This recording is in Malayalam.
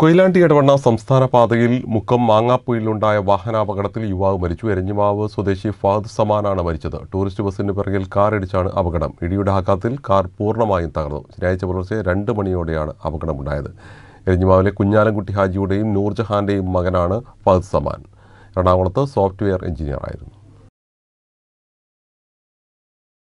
കൊയിലാണ്ടി ഇടവണ്ണ സംസ്ഥാന പാതയിൽ മുക്കം മാങ്ങാപ്പൊയിലുണ്ടായ വാഹനാപകടത്തിൽ യുവാവ് മരിച്ചു എരഞ്ഞിമാവ് സ്വദേശി ഫാദ് സമാനാണ് മരിച്ചത് ടൂറിസ്റ്റ് ബസിന് പിറകിൽ ഇടിച്ചാണ് അപകടം ഇടിയുടെ ആഘാത്തിൽ കാർ പൂർണ്ണമായും തകർന്നു ശനിയാഴ്ച പുലർച്ചെ രണ്ട് മണിയോടെയാണ് അപകടമുണ്ടായത് എരഞ്ഞിമാവിലെ കുഞ്ഞാലൻകുട്ടി ഹാജിയുടെയും നൂർജഹാന്റെയും മകനാണ് ഫാദ് സമാൻ എറണാകുളത്ത് സോഫ്റ്റ്വെയർ എഞ്ചിനീയറായിരുന്നു